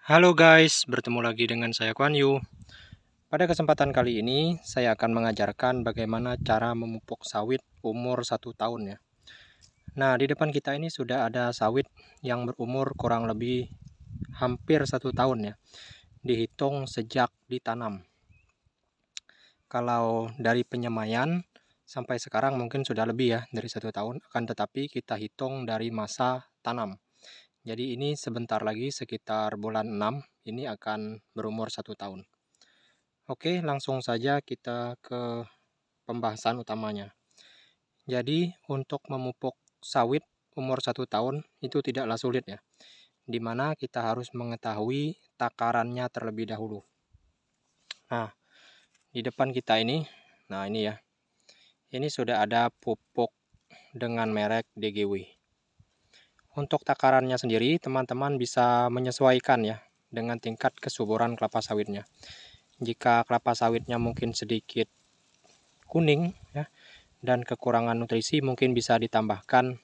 Halo guys, bertemu lagi dengan saya Kuan Yu. Pada kesempatan kali ini, saya akan mengajarkan bagaimana cara memupuk sawit umur satu tahun ya. Nah, di depan kita ini sudah ada sawit yang berumur kurang lebih hampir satu tahun ya. Dihitung sejak ditanam. Kalau dari penyemaian sampai sekarang mungkin sudah lebih ya dari satu tahun. Akan tetapi kita hitung dari masa tanam. Jadi ini sebentar lagi sekitar bulan 6 ini akan berumur satu tahun. Oke langsung saja kita ke pembahasan utamanya. Jadi untuk memupuk sawit umur satu tahun itu tidaklah sulit ya. Dimana kita harus mengetahui takarannya terlebih dahulu. Nah di depan kita ini, nah ini ya. Ini sudah ada pupuk dengan merek DGW. Untuk takarannya sendiri, teman-teman bisa menyesuaikan ya dengan tingkat kesuburan kelapa sawitnya. Jika kelapa sawitnya mungkin sedikit kuning ya dan kekurangan nutrisi mungkin bisa ditambahkan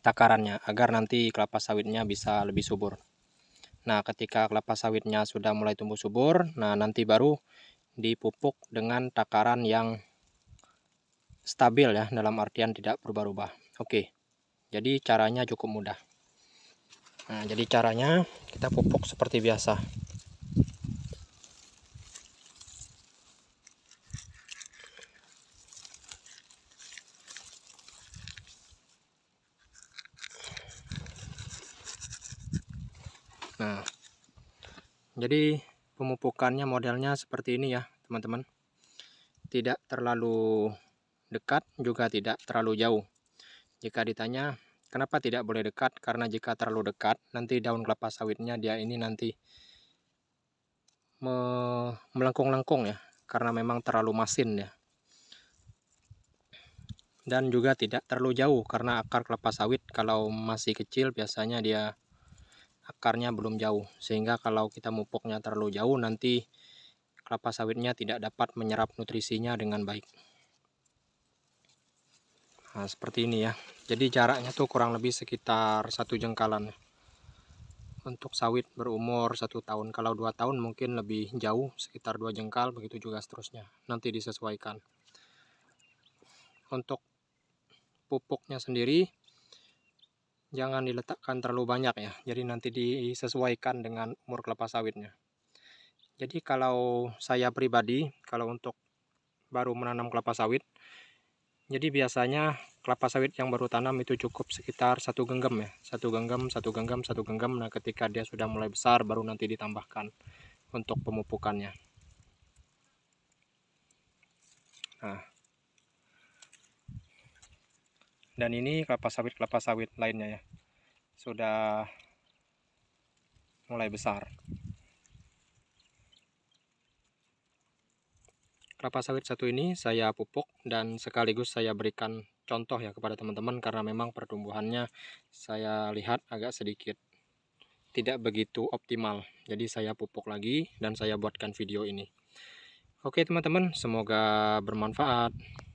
takarannya agar nanti kelapa sawitnya bisa lebih subur. Nah, ketika kelapa sawitnya sudah mulai tumbuh subur, nah nanti baru dipupuk dengan takaran yang stabil ya dalam artian tidak berubah-ubah. Oke. Okay jadi caranya cukup mudah nah jadi caranya kita pupuk seperti biasa Nah, jadi pemupukannya modelnya seperti ini ya, teman-teman. Tidak terlalu dekat, juga tidak terlalu jauh. Jika ditanya kenapa tidak boleh dekat, karena jika terlalu dekat, nanti daun kelapa sawitnya dia ini nanti me melengkung-lengkung ya, karena memang terlalu masin ya. Dan juga tidak terlalu jauh, karena akar kelapa sawit kalau masih kecil biasanya dia akarnya belum jauh. Sehingga kalau kita mupuknya terlalu jauh, nanti kelapa sawitnya tidak dapat menyerap nutrisinya dengan baik nah, seperti ini ya jadi jaraknya tuh kurang lebih sekitar satu jengkalan ya. untuk sawit berumur satu tahun kalau dua tahun mungkin lebih jauh sekitar dua jengkal begitu juga seterusnya nanti disesuaikan untuk pupuknya sendiri jangan diletakkan terlalu banyak ya jadi nanti disesuaikan dengan umur kelapa sawitnya jadi kalau saya pribadi kalau untuk baru menanam kelapa sawit jadi biasanya kelapa sawit yang baru tanam itu cukup sekitar satu genggam ya. Satu genggam, satu genggam, satu genggam. Nah ketika dia sudah mulai besar baru nanti ditambahkan untuk pemupukannya. Nah. Dan ini kelapa sawit-kelapa sawit lainnya ya. Sudah mulai besar. kelapa sawit satu ini saya pupuk dan sekaligus saya berikan contoh ya kepada teman-teman karena memang pertumbuhannya saya lihat agak sedikit tidak begitu optimal. Jadi saya pupuk lagi dan saya buatkan video ini. Oke teman-teman, semoga bermanfaat.